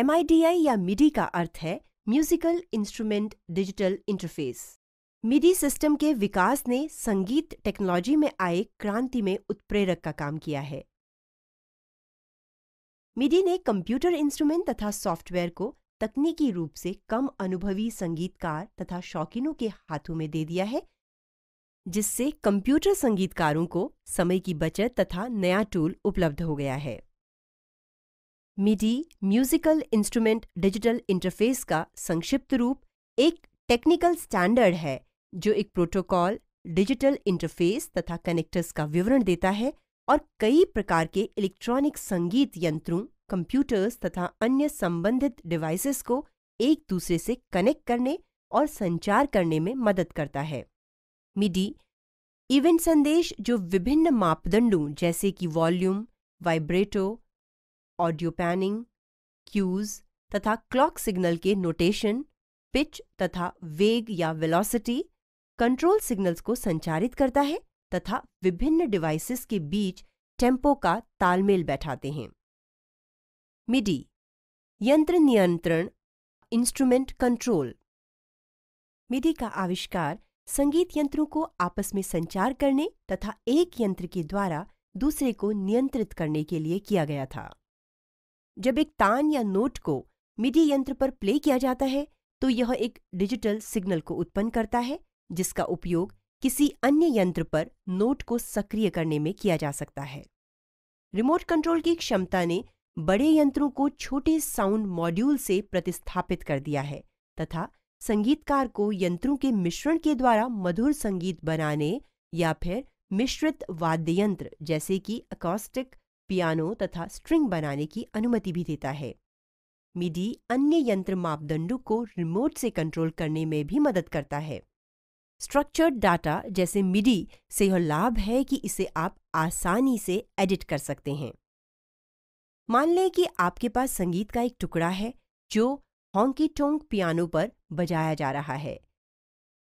M या मिडी का अर्थ है musical instrument digital interface MIDI system के विकास ने संगीत टेक्नोलॉजी में आए क्रांति में उत्प्रेरक का काम किया है मिडी ने कंप्यूटर इंस्ट्रूमेंट तथा सॉफ्टवेयर को तकनीकी रूप से कम अनुभवी संगीतकार तथा शौकीनों के हाथों में दे दिया है जिससे कंप्यूटर संगीतकारों को समय की बचत तथा नया टूल उपलब्ध हो गया है MIDI musical instrument digital interface का संक्षिप्त रूप एक टेक्निकल स्टैंडर्ड है जो एक प्रोटोकॉल डिजिटल इंटरफेस तथा कनेक्टर्स का विवरण देता है और कई प्रकार के इलेक्ट्रॉनिक संगीत यंत्रों कंप्यूटर्स तथा अन्य संबंधित डिवाइसेस को एक दूसरे से कनेक्ट करने और संचार करने में मदद करता है मिडी इवेंट संदेश जो विभिन्न मापदंडों जैसे कि volume vibrato audio panning cues तथा क्लॉक सिग्नल के नोटेशन पिच तथा वेग या वेलोसिटी कंट्रोल सिग्नल्स को संचारित करता है तथा विभिन्न डिवाइसेस के बीच टेम्पो का तालमेल बैठाते हैं मिडी यंत्र नियंत्रण इंस्ट्रूमेंट कंट्रोल मिडी का आविष्कार संगीत यंत्रों को आपस में संचार करने तथा एक यंत्र के द्वारा दूसरे को नियंत्रित करने के लिए किया गया था जब एक तान या नोट को मिडी यंत्र पर प्ले किया जाता है तो यह एक डिजिटल सिग्नल को उत्पन्न करता है जिसका उपयोग किसी अन्य यंत्र पर नोट को सक्रिय करने में किया जा सकता है रिमोट कंट्रोल की क्षमता ने बड़े यंत्रों को छोटे साउंड मॉड्यूल से प्रतिस्थापित कर दिया है तथा संगीतकार को यंत्रों के मिश्रण के द्वारा मधुर संगीत बनाने या फिर मिश्रित वाद्य यंत्र जैसे कि अकॉस्टिक पियानो तथा स्ट्रिंग बनाने की अनुमति भी देता है मिडी अन्य यंत्र मापदंडों को रिमोट से कंट्रोल करने में भी मदद करता है स्ट्रक्चर्ड डाटा जैसे मिडी से यह लाभ है कि इसे आप आसानी से एडिट कर सकते हैं मान लें कि आपके पास संगीत का एक टुकड़ा है जो हॉन्की टोंक पियानो पर बजाया जा रहा है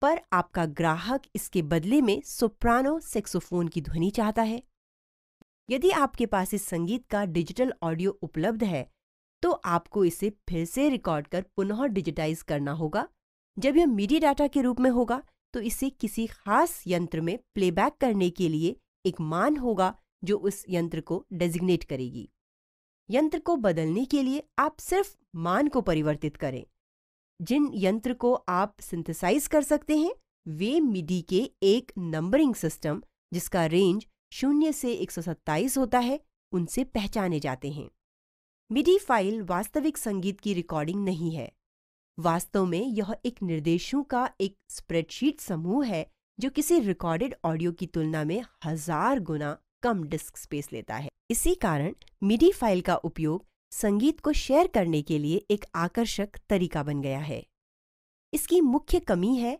पर आपका ग्राहक इसके बदले में सोप्रानो सेक्सोफोन की ध्वनि चाहता है यदि आपके पास इस संगीत का डिजिटल ऑडियो उपलब्ध है तो आपको इसे फिर से रिकॉर्ड कर पुनः डिजिटाइज करना होगा जब यह मीडिया डाटा के रूप में होगा तो इसे किसी खास यंत्र में प्लेबैक करने के लिए एक मान होगा जो उस यंत्र को डेजिग्नेट करेगी यंत्र को बदलने के लिए आप सिर्फ मान को परिवर्तित करें जिन यंत्र को आप सिंथेसाइज कर सकते हैं वे मिडी के एक नंबरिंग सिस्टम जिसका रेंज शून्य से एक होता है उनसे पहचाने जाते हैं मिडी फाइल वास्तविक संगीत की रिकॉर्डिंग नहीं है वास्तव में यह एक निर्देशों का एक स्प्रेडशीट समूह है जो किसी रिकॉर्डेड ऑडियो की तुलना में हजार गुना कम डिस्क स्पेस लेता है इसी कारण मिडी फाइल का उपयोग संगीत को शेयर करने के लिए एक आकर्षक तरीका बन गया है इसकी मुख्य कमी है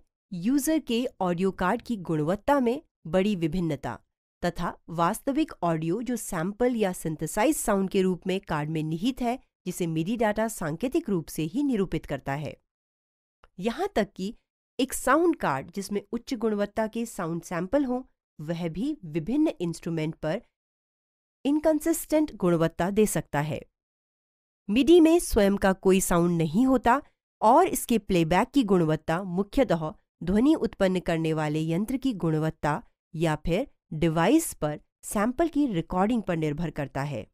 यूजर के ऑडियो कार्ड की गुणवत्ता में बड़ी विभिन्नता तथा वास्तविक ऑडियो जो सैंपल या सिंथेसाइज साउंड के रूप में कार्ड में निहित है जिसे मिडी डाटा सांकेतिक रूप से ही निरूपित करता है यहां तक कि एक साउंड कार्ड जिसमें उच्च गुणवत्ता के साउंड सैंपल हों वह भी विभिन्न इंस्ट्रूमेंट पर इनकंसिस्टेंट गुणवत्ता दे सकता है मिडी में स्वयं का कोई साउंड नहीं होता और इसके प्लेबैक की गुणवत्ता मुख्यतः ध्वनि उत्पन्न करने वाले यंत्र की गुणवत्ता या फिर डिवाइस पर सैंपल की रिकॉर्डिंग पर निर्भर करता है